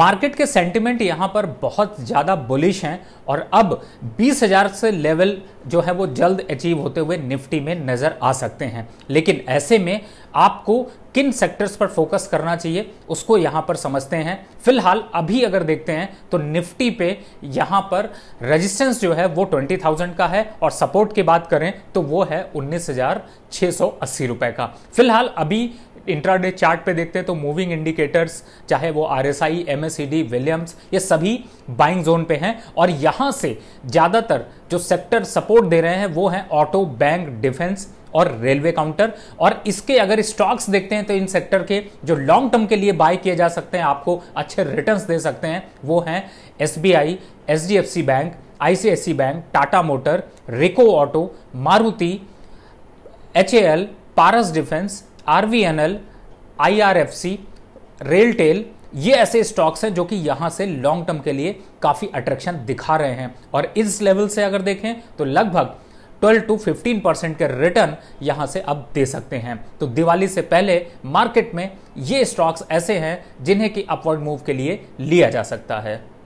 market के sentiment यहां पर बहुत ज़्यादा बुलिश हैं और अब 20,000 से लेवल जो है वो जल्द अचीव होते हुए निफ्टी में नज़र आ सकते हैं लेकिन ऐसे में आपको किन सेक्टर्स पर फोकस करना चाहिए उसको यहां पर समझते हैं फिलहाल अभी अगर देखते हैं तो निफ्टी पे यहां पर रेजिस्टेंस जो है वो 20,000 का है और सपोर्ट की बात करें तो वो है उन्नीस रुपए का फिलहाल अभी इंट्राडे चार्ट पे देखते हैं तो मूविंग इंडिकेटर्स चाहे वो R S I M S C D Williams ये सभी बाइंग जोन पे हैं और यहाँ से ज़्यादातर जो सेक्टर सपोर्ट दे रहे हैं वो हैं ऑटो बैंक डिफेंस और रेलवे काउंटर और इसके अगर स्टॉक्स देखते हैं तो इन सेक्टर के जो लॉन्ग टर्म के लिए बाय किए जा सकते हैं आपको अच्छे रिटर्न दे सकते हैं वो हैं S B I H D F C bank ICIC bank Tata motor Rico auto Maruti H A L Paras defence R V N L I R F C RailTel ये ऐसे स्टॉक्स हैं जो कि यहां से लॉन्ग टर्म के लिए काफी अट्रैक्शन दिखा रहे हैं और इस लेवल से अगर देखें तो लगभग 12 टू 15 परसेंट के रिटर्न यहां से अब दे सकते हैं तो दिवाली से पहले मार्केट में ये स्टॉक्स ऐसे हैं जिन्हें कि अपवर्ड मूव के लिए लिया जा सकता है